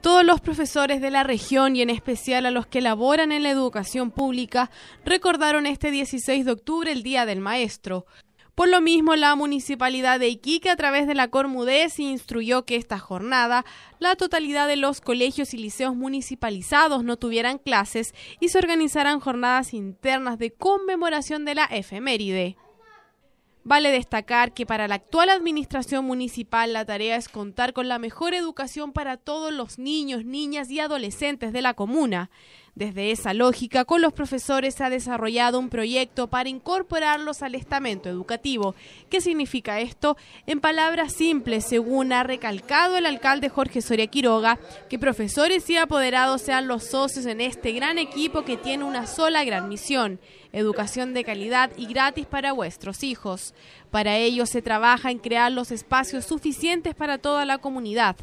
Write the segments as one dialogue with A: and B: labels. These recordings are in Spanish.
A: Todos los profesores de la región y en especial a los que laboran en la educación pública recordaron este 16 de octubre el Día del Maestro. Por lo mismo, la municipalidad de Iquique a través de la Cormudez instruyó que esta jornada la totalidad de los colegios y liceos municipalizados no tuvieran clases y se organizaran jornadas internas de conmemoración de la efeméride. Vale destacar que para la actual administración municipal la tarea es contar con la mejor educación para todos los niños, niñas y adolescentes de la comuna. Desde esa lógica, con los profesores se ha desarrollado un proyecto para incorporarlos al estamento educativo. ¿Qué significa esto? En palabras simples, según ha recalcado el alcalde Jorge Soria Quiroga, que profesores y apoderados sean los socios en este gran equipo que tiene una sola gran misión, educación de calidad y gratis para vuestros hijos. Para ello se trabaja en crear los espacios suficientes para toda la comunidad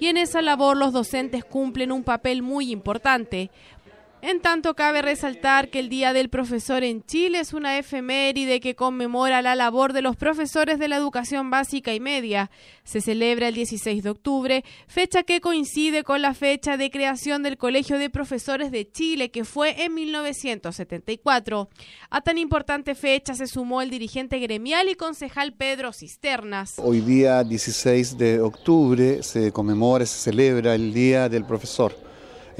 A: y en esa labor los docentes cumplen un papel muy importante, en tanto, cabe resaltar que el Día del Profesor en Chile es una efeméride que conmemora la labor de los profesores de la educación básica y media. Se celebra el 16 de octubre, fecha que coincide con la fecha de creación del Colegio de Profesores de Chile, que fue en 1974. A tan importante fecha se sumó el dirigente gremial y concejal Pedro Cisternas.
B: Hoy día 16 de octubre se conmemora, se celebra el Día del Profesor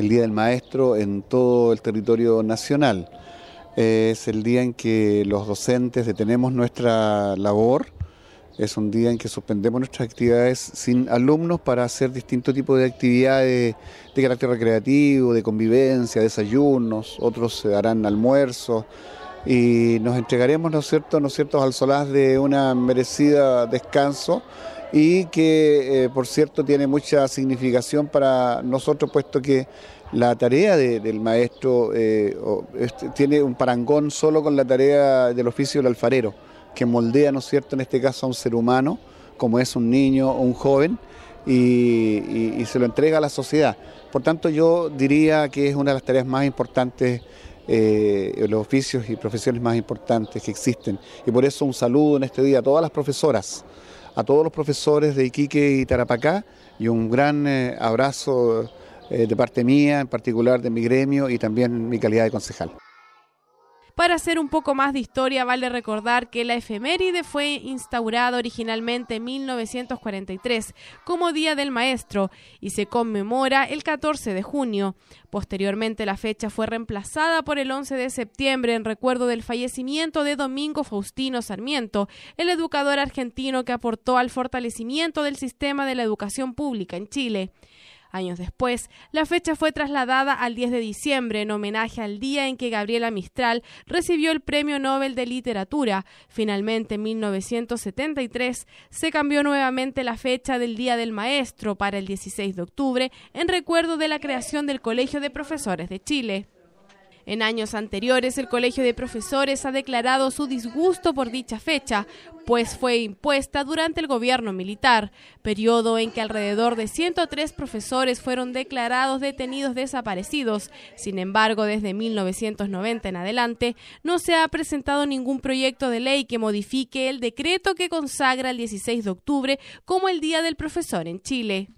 B: el Día del Maestro en todo el territorio nacional. Es el día en que los docentes detenemos nuestra labor, es un día en que suspendemos nuestras actividades sin alumnos para hacer distintos tipos de actividades de carácter recreativo, de convivencia, desayunos, otros se darán almuerzos y nos entregaremos, ¿no es cierto?, ¿no es cierto? al solaz de una merecida descanso y que, eh, por cierto, tiene mucha significación para nosotros, puesto que la tarea del maestro eh, este, tiene un parangón solo con la tarea del oficio del alfarero, que moldea, ¿no es cierto?, en este caso a un ser humano, como es un niño o un joven, y, se lo entrega a la sociedad. Por tanto, yo diría que es una de las tareas más importantes eh, los oficios y profesiones más importantes que existen. Y por eso un saludo en este día a todas las profesoras, a todos los profesores de Iquique y Tarapacá y un gran eh, abrazo eh, de parte mía, en particular de mi gremio y también mi calidad de concejal.
A: Para hacer un poco más de historia, vale recordar que la efeméride fue instaurada originalmente en 1943 como Día del Maestro y se conmemora el 14 de junio. Posteriormente, la fecha fue reemplazada por el 11 de septiembre en recuerdo del fallecimiento de Domingo Faustino Sarmiento, el educador argentino que aportó al fortalecimiento del sistema de la educación pública en Chile. Años después, la fecha fue trasladada al 10 de diciembre en homenaje al día en que Gabriela Mistral recibió el Premio Nobel de Literatura. Finalmente, en 1973, se cambió nuevamente la fecha del Día del Maestro para el 16 de octubre en recuerdo de la creación del Colegio de Profesores de Chile. En años anteriores, el Colegio de Profesores ha declarado su disgusto por dicha fecha, pues fue impuesta durante el gobierno militar, periodo en que alrededor de 103 profesores fueron declarados detenidos desaparecidos. Sin embargo, desde 1990 en adelante, no se ha presentado ningún proyecto de ley que modifique el decreto que consagra el 16 de octubre como el Día del Profesor en Chile.